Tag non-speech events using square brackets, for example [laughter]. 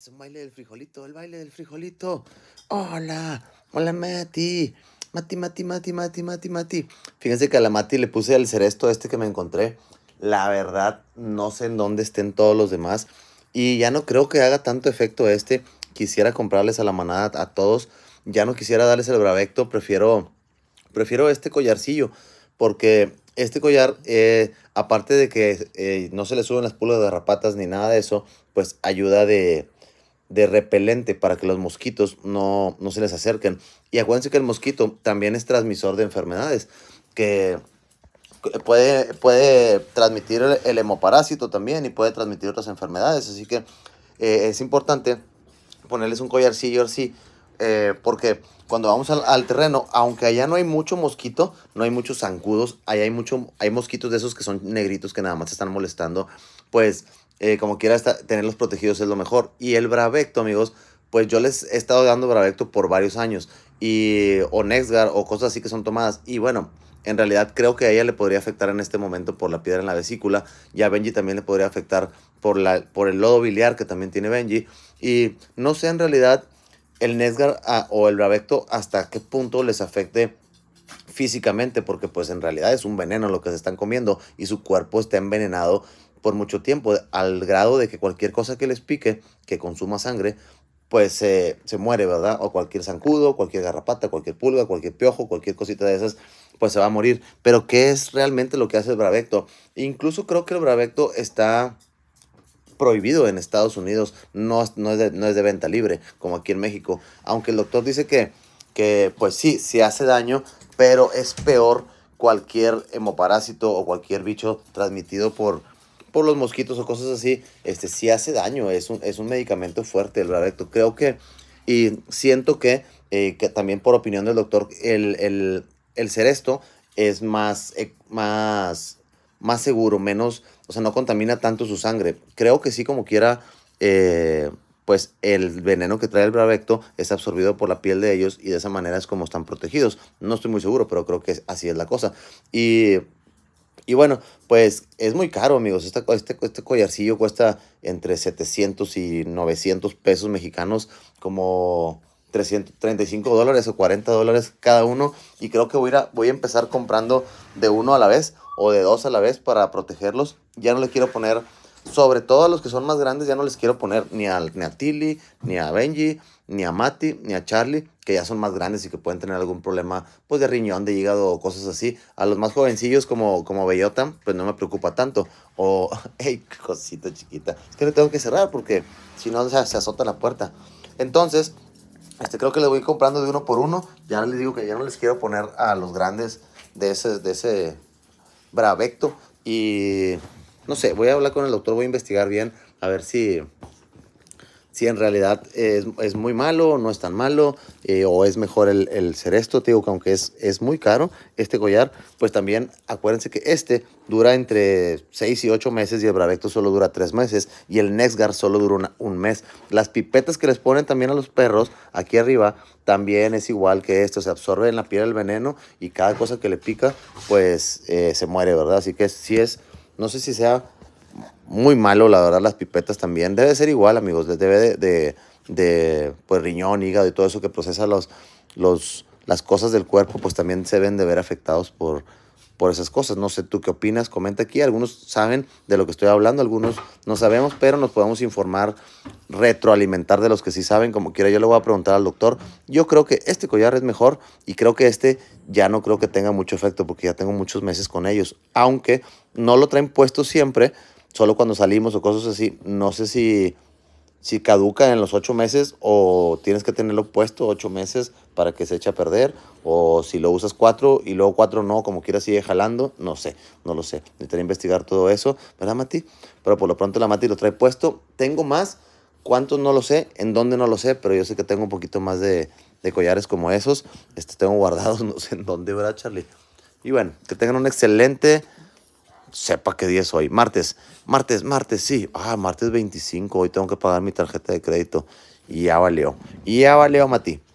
Es un baile del frijolito, el baile del frijolito. Hola, hola Mati. Mati, Mati, Mati, Mati, Mati, Fíjense que a la Mati le puse el ceresto este que me encontré. La verdad, no sé en dónde estén todos los demás. Y ya no creo que haga tanto efecto este. Quisiera comprarles a la manada a todos. Ya no quisiera darles el bravecto. Prefiero, prefiero este collarcillo. Porque este collar, eh, aparte de que eh, no se le suben las pulgas de rapatas ni nada de eso, pues ayuda de de repelente para que los mosquitos no, se les acerquen. Y acuérdense que el mosquito también es transmisor de enfermedades, que puede, puede transmitir el, hemoparásito también y puede transmitir otras enfermedades. Así que eh, es importante ponerles un collarcillo así eh, porque cuando vamos al, terreno, aunque allá no hay mucho mosquito, no hay muchos zancudos, allá hay mucho, hay mosquitos de esos que son negritos que nada más están molestando, pues eh, como quiera tenerlos protegidos es lo mejor. Y el Bravecto, amigos, pues yo les he estado dando Bravecto por varios años, y, o Nexgar, o cosas así que son tomadas, y bueno... En realidad creo que a ella le podría afectar en este momento por la piedra en la vesícula. ya a Benji también le podría afectar por, la, por el lodo biliar que también tiene Benji. Y no sé en realidad el Nesgar ah, o el Bravecto hasta qué punto les afecte físicamente, porque pues en realidad es un veneno lo que se están comiendo y su cuerpo está envenenado por mucho tiempo, al grado de que cualquier cosa que les pique, que consuma sangre, pues se muere, ¿verdad? O cualquier zancudo, cualquier garrapata, cualquier pulga, cualquier piojo, cualquier cosita de esas, pues se va a morir. Pero ¿qué es realmente lo que hace el Bravecto? Incluso creo que el Bravecto está prohibido en Estados Unidos, no, no, es, de, venta libre, como aquí en México. Aunque el doctor dice que, que pues sí, se hace daño, pero es peor cualquier hemoparásito o cualquier bicho transmitido por, por los mosquitos o cosas así, este sí hace daño, es un, es un medicamento fuerte el Creo que, y siento que, eh, que también por opinión del doctor, el, el, ser esto es más, eh, más más seguro, menos, o sea, no contamina tanto su sangre. Creo que sí, como quiera, eh, pues el veneno que trae el Bravecto es absorbido por la piel de ellos y de esa manera es como están protegidos. No estoy muy seguro, pero creo que así es la cosa. Y, y bueno, pues es muy caro, amigos. Este, este, este, collarcillo cuesta entre 700 y 900 pesos mexicanos, como 335 dólares o 40 dólares cada uno y creo que voy a, voy a empezar comprando de uno a la vez o de dos a la vez para protegerlos. Ya no les quiero poner, sobre todo a los que son más grandes, ya no les quiero poner ni a, ni Tilly, ni a Benji, ni a Mati, ni a Charlie, que ya son más grandes y que pueden tener algún problema pues de riñón, de hígado o cosas así. A los más jovencillos como, como Bellota, pues no me preocupa tanto. O, [laughs] hey, cosita chiquita, es que le tengo que cerrar porque si no se, se azota la puerta. Entonces, este, creo que le voy comprando de uno por uno. Ya les digo que ya no les quiero poner a los grandes de ese, de ese bravecto. Y no sé, voy a hablar con el doctor, voy a investigar bien, a ver si, si en realidad es, muy malo, no es tan malo, eh, o es mejor el, ser esto. te digo que aunque es, es muy caro este collar, pues también acuérdense que este dura entre 6 y 8 meses y el Bravecto solo dura 3 meses y el Nexgar solo dura un mes. Las pipetas que les ponen también a los perros aquí arriba también es igual que esto, se absorbe en la piel el veneno y cada cosa que le pica pues eh, se muere, ¿verdad? Así que si es, no sé si sea muy malo, la verdad, las pipetas también. Debe ser igual, amigos, debe de, de, de pues, riñón, hígado y todo eso que procesa los, los, las cosas del cuerpo, pues también se ven de ver afectados por, por esas cosas. No sé tú qué opinas, comenta aquí. Algunos saben de lo que estoy hablando, algunos no sabemos, pero nos podemos informar, retroalimentar de los que sí saben, como quiera. Yo le voy a preguntar al doctor. Yo creo que este collar es mejor y creo que este ya no creo que tenga mucho efecto porque ya tengo muchos meses con ellos, aunque no lo traen puesto siempre solo cuando salimos o cosas así. No sé si, si caduca en los ocho meses o tienes que tenerlo puesto ocho meses para que se eche a perder o si lo usas cuatro y luego cuatro no, como quieras sigue jalando, no sé, no lo sé. Necesitaría investigar todo eso, ¿verdad Mati? Pero por lo pronto la Mati lo trae puesto. Tengo más, cuántos no lo sé, en dónde no lo sé, pero yo sé que tengo un poquito más de, collares como esos. Este tengo guardados, [laughs] no sé en dónde, ¿verdad Charlie? Y bueno, que tengan un excelente sepa qué día es hoy. Martes, martes, martes, sí. Ah, martes 25, hoy tengo que pagar mi tarjeta de crédito. Y ya valió. Y ya valió, Mati.